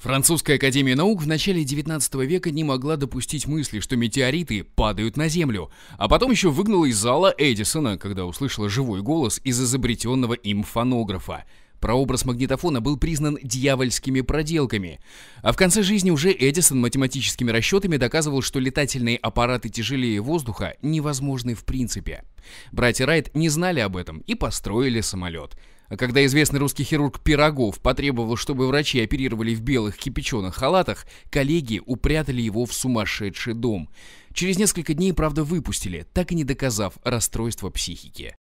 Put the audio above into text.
Французская академия наук в начале 19 века не могла допустить мысли, что метеориты падают на Землю, а потом еще выгнала из зала Эдисона, когда услышала живой голос из изобретенного им фонографа. Прообраз магнитофона был признан дьявольскими проделками. А в конце жизни уже Эдисон математическими расчетами доказывал, что летательные аппараты тяжелее воздуха невозможны в принципе. Братья Райт не знали об этом и построили самолет. Когда известный русский хирург Пирогов потребовал, чтобы врачи оперировали в белых кипяченых халатах, коллеги упрятали его в сумасшедший дом. Через несколько дней, правда, выпустили, так и не доказав расстройство психики.